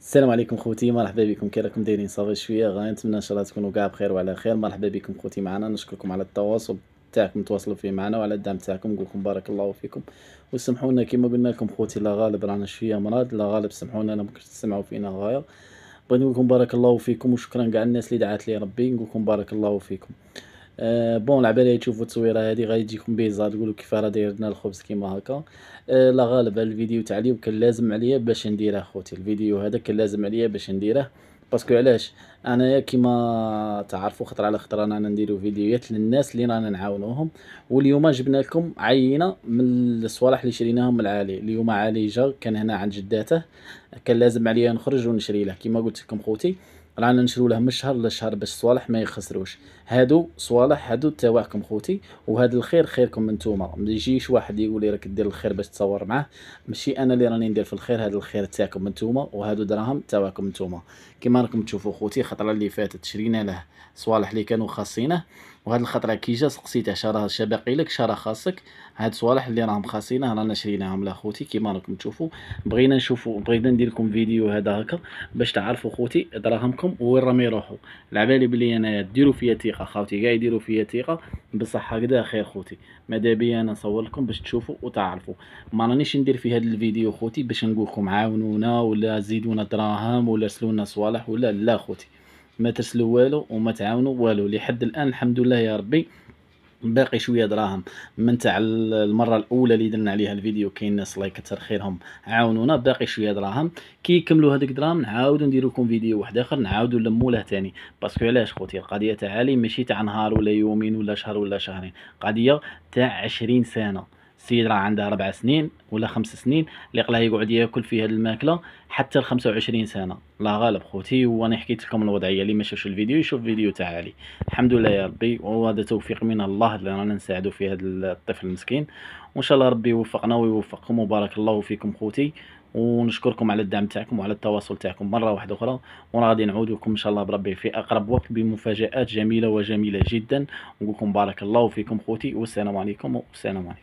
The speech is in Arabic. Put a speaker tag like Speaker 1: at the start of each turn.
Speaker 1: السلام عليكم خوتي مرحبا بكم كي راكم دايرين صافي شويه غادي نتمنى ان شاء الله تكونوا كاع بخير وعلى خير مرحبا بكم خوتي معنا نشكركم على التواصل تاعكم تواصلوا فيه معنا وعلى الدعم تاعكم نقول لكم بارك الله فيكم وسمحونا لنا كما قلنا لكم خوتي لا غالب رانا شويه مراد لا غالب سمحوا لنا ما تسمعوا فينا غايه بغيت نقول لكم بارك الله فيكم وشكرا كاع الناس اللي دعات لي ربي نقول لكم بارك الله فيكم أه بون العباله تشوفوا التصويره هذه تجيكم بيزار تقولوا كيف راه داير لنا الخبز كيما هكا أه لا غالب الفيديو تاع اليوم كان لازم عليا باش نديره خوتي الفيديو هذا كان لازم عليا باش نديره باسكو علاش انايا كيما تعرفوا خطره على خطره رانا نديرو فيديوهات للناس اللي رانا نعاونوهم واليوم جبنا لكم عينه من الصوالح اللي شريناهم من علي اليوم علي جا كان هنا عند جداته كان لازم عليا نخرج ونشري له كيما قلت لكم خوتي رانا نشرو لهم من شهر لشهر باش صوالح ما يخسروش هادو صوالح هادو تاعكم خوتي وهذا الخير خيركم نتوما ما يجيش واحد يقول لي راك دير الخير باش تصور معاه ماشي انا اللي راني ندير في الخير هذا الخير تاعكم نتوما وهادو دراهم تاعكم نتوما كيما راكم تشوفوا خوتي خطره اللي فاتت شرينا له صوالح اللي كانوا خاصينه وهاد الخطره كي جا سقسيته شراه الشباقي لك شرا خاصك هاد الصوالح اللي راهم خاصينه رانا شريناهم لاخوتي كيما راكم تشوفوا بغينا نشوفوا بغينا ندير لكم فيديو هذا هكا باش تعرفوا خوتي دراهمكم وين راهم يروحوا العبالي بلي انايا ديروا فيا ثقه خاوتي كاع يديروا فيا ثقه بصح هكذا خير خوتي ماذا بيا انا نصور لكم باش تشوفوا وتعرفوا ما رانيش ندير في هذا الفيديو خوتي باش نقول لكم عاونونا ولا زيدونا دراهم ولا سلونا صوالح ولا لا خوتي ما ترسلوا والو وما تعاونوا والو لحد الان الحمد لله يا ربي باقي شويه دراهم من تاع المره الاولى اللي درنا عليها الفيديو كاين ناس الله يكثر خيرهم عاونونا باقي شويه دراهم كي يكملوا هذيك الدراهم نعاودوا نديروا لكم فيديو واحد اخر نعاودوا نلموا له ثاني باسكو علاش خوتي القضيه تاع علي ماشي تاع نهار ولا يومين ولا شهر ولا شهرين قضيه تاع 20 سنه السيد راه عندها ربع سنين ولا خمس سنين اللي قلاه يقعد ياكل في هذه الماكله حتى ل 25 سنه لا غالب خوتي وانا حكيت لكم الوضعيه اللي ما شافش الفيديو يشوف فيديو علي الحمد لله يا ربي وهذا توفيق من الله اللي رانا نساعدو في هذا الطفل المسكين وان شاء الله ربي يوفقنا ويوفقكم وبارك الله فيكم خوتي ونشكركم على الدعم تاعكم وعلى التواصل تاعكم مره واحده اخرى وغادي نعود لكم ان شاء الله بربي في اقرب وقت بمفاجات جميله وجميله جدا نقول لكم بارك الله فيكم خوتي والسلام عليكم والسلام عليكم